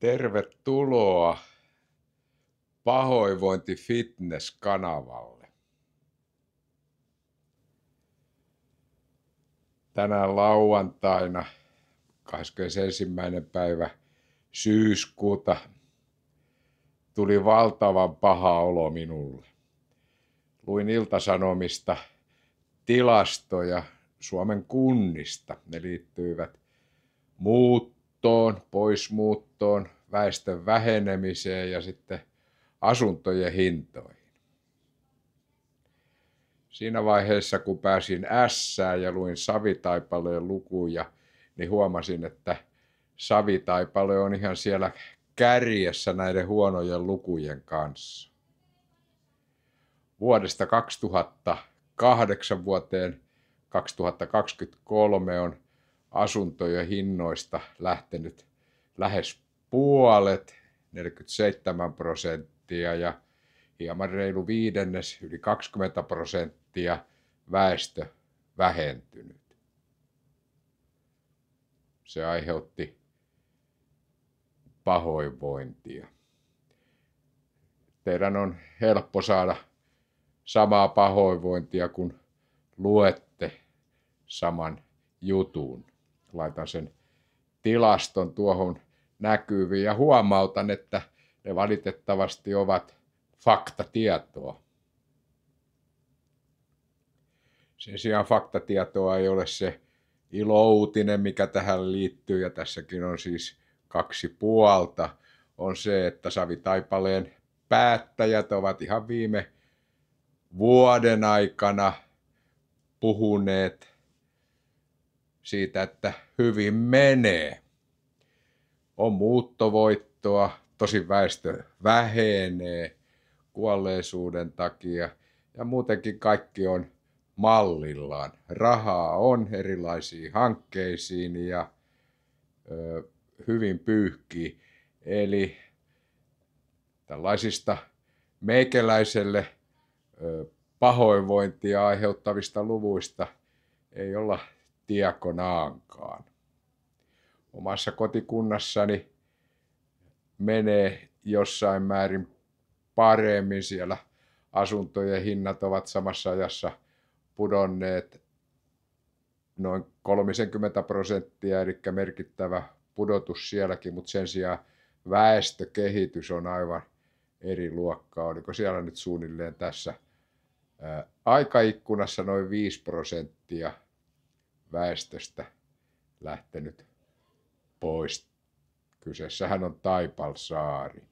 Tervetuloa Pahoinvointi Fitness-kanavalle. Tänään lauantaina 21. päivä syyskuuta tuli valtavan paha olo minulle. Luin iltasanomista tilastoja Suomen kunnista. Ne liittyivät muut muuttoon, poismuuttoon, väestön vähenemiseen ja sitten asuntojen hintoihin. Siinä vaiheessa, kun pääsin S ja luin Savitaipaleen lukuja, niin huomasin, että Savitaipale on ihan siellä kärjessä näiden huonojen lukujen kanssa. Vuodesta 2008 vuoteen 2023 on asuntojen hinnoista lähtenyt lähes puolet, 47 prosenttia ja hieman reilu viidennes, yli 20 prosenttia väestö vähentynyt. Se aiheutti pahoinvointia. Teidän on helppo saada samaa pahoinvointia, kun luette saman jutun laitan sen tilaston tuohon näkyviin ja huomautan, että ne valitettavasti ovat faktatietoa. Sen sijaan faktatietoa ei ole se ilouutinen, mikä tähän liittyy, ja tässäkin on siis kaksi puolta, on se, että Savi Taipaleen päättäjät ovat ihan viime vuoden aikana puhuneet siitä, että hyvin menee. On muuttovoittoa, tosi väestö vähenee kuolleisuuden takia ja muutenkin kaikki on mallillaan. Rahaa on erilaisiin hankkeisiin ja ö, hyvin pyyhkii. Eli tällaisista meikäläiselle ö, pahoinvointia aiheuttavista luvuista ei olla diakonaankaan. Omassa kotikunnassani menee jossain määrin paremmin siellä asuntojen hinnat ovat samassa ajassa pudonneet noin 30 prosenttia, eli merkittävä pudotus sielläkin, mutta sen sijaan väestökehitys on aivan eri luokkaa. Oliko siellä nyt suunnilleen tässä aikaikkunassa noin 5 prosenttia – väestöstä lähtenyt pois. Kyseessähän on Taipalsaari.